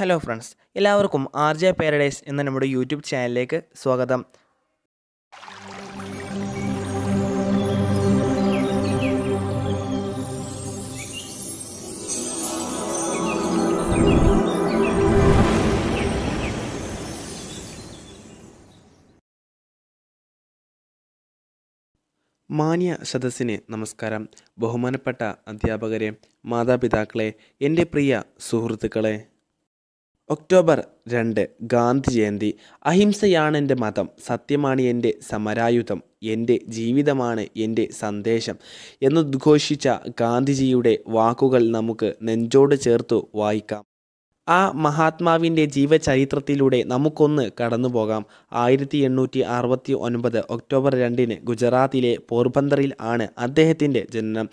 hello friends എല്ലാവർക്കും R J paradise എന്ന നമ്മുടെ യൂട്യൂബ് ചാനലിലേക്ക് സ്വാഗതം മാന്യ സദസ്സിന് നമസ്കാരം ബഹുമാനപ്പെട്ട അധ്യാപകരെ മാതാപിതാക്കളെ എൻ്റെ പ്രിയ സുഹൃത്തുക്കളെ ഒക്ടോബർ രണ്ട് ഗാന്ധി ജയന്തി അഹിംസയാണ് എൻ്റെ മതം സത്യമാണ് എൻ്റെ സമരായുധം എൻ്റെ ജീവിതമാണ് എൻ്റെ സന്ദേശം എന്നുദ്ഘോഷിച്ച ഗാന്ധിജിയുടെ വാക്കുകൾ നമുക്ക് നെഞ്ചോട് ചേർത്തു വായിക്കാം ആ മഹാത്മാവിൻ്റെ ജീവചരിത്രത്തിലൂടെ നമുക്കൊന്ന് കടന്നു പോകാം ആയിരത്തി എണ്ണൂറ്റി അറുപത്തി ഒൻപത് ഒക്ടോബർ രണ്ടിന് ഗുജറാത്തിലെ പോർബന്തറിൽ ആണ് അദ്ദേഹത്തിൻ്റെ ജനനം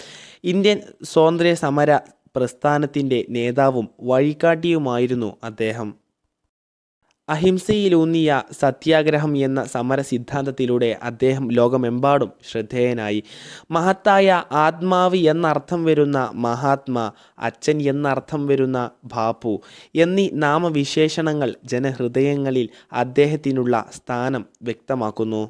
ഇന്ത്യൻ സ്വാതന്ത്ര്യ സമര പ്രസ്ഥാനത്തിൻ്റെ നേതാവും വഴികാട്ടിയുമായിരുന്നു അദ്ദേഹം അഹിംസയിലൂന്നിയ സത്യാഗ്രഹം എന്ന സമര സിദ്ധാന്തത്തിലൂടെ അദ്ദേഹം ലോകമെമ്പാടും ശ്രദ്ധേയനായി മഹത്തായ ആത്മാവ് എന്നർത്ഥം വരുന്ന മഹാത്മാ അച്ഛൻ എന്നർത്ഥം വരുന്ന ബാപ്പു എന്നീ നാമവിശേഷണങ്ങൾ ജനഹൃദയങ്ങളിൽ അദ്ദേഹത്തിനുള്ള സ്ഥാനം വ്യക്തമാക്കുന്നു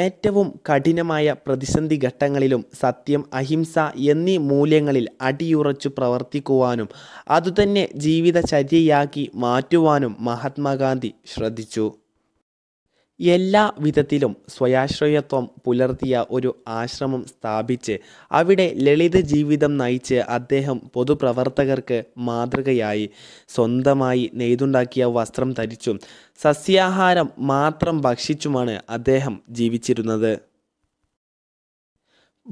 ഏറ്റവും കഠിനമായ പ്രതിസന്ധി ഘട്ടങ്ങളിലും സത്യം അഹിംസ എന്നീ മൂല്യങ്ങളിൽ അടിയുറച്ചു പ്രവർത്തിക്കുവാനും അതുതന്നെ ജീവിതചര്യയാക്കി മാറ്റുവാനും മഹാത്മാഗാന്ധി ശ്രദ്ധിച്ചു എല്ലാ വിധത്തിലും സ്വയാശ്രയത്വം പുലർത്തിയ ഒരു ആശ്രമം സ്ഥാപിച്ച് അവിടെ ലളിത ജീവിതം നയിച്ച് അദ്ദേഹം പൊതുപ്രവർത്തകർക്ക് മാതൃകയായി സ്വന്തമായി നെയ്തുണ്ടാക്കിയ വസ്ത്രം ധരിച്ചും സസ്യാഹാരം മാത്രം ഭക്ഷിച്ചുമാണ് അദ്ദേഹം ജീവിച്ചിരുന്നത്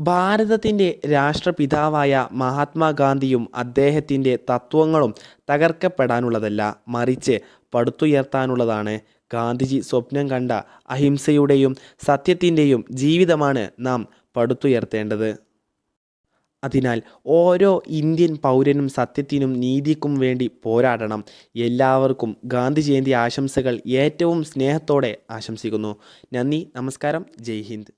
ഭാരതത്തിൻ്റെ രാഷ്ട്രപിതാവായ മഹാത്മാഗാന്ധിയും അദ്ദേഹത്തിൻ്റെ തത്വങ്ങളും തകർക്കപ്പെടാനുള്ളതല്ല മറിച്ച് പടുത്തുയർത്താനുള്ളതാണ് ഗാന്ധിജി സ്വപ്നം കണ്ട അഹിംസയുടെയും സത്യത്തിൻ്റെയും ജീവിതമാണ് നാം പടുത്തുയർത്തേണ്ടത് അതിനാൽ ഓരോ ഇന്ത്യൻ പൗരനും സത്യത്തിനും നീതിക്കും വേണ്ടി പോരാടണം എല്ലാവർക്കും ഗാന്ധി ജയന്തി ആശംസകൾ ഏറ്റവും സ്നേഹത്തോടെ ആശംസിക്കുന്നു നന്ദി നമസ്കാരം ജയ് ഹിന്ദ്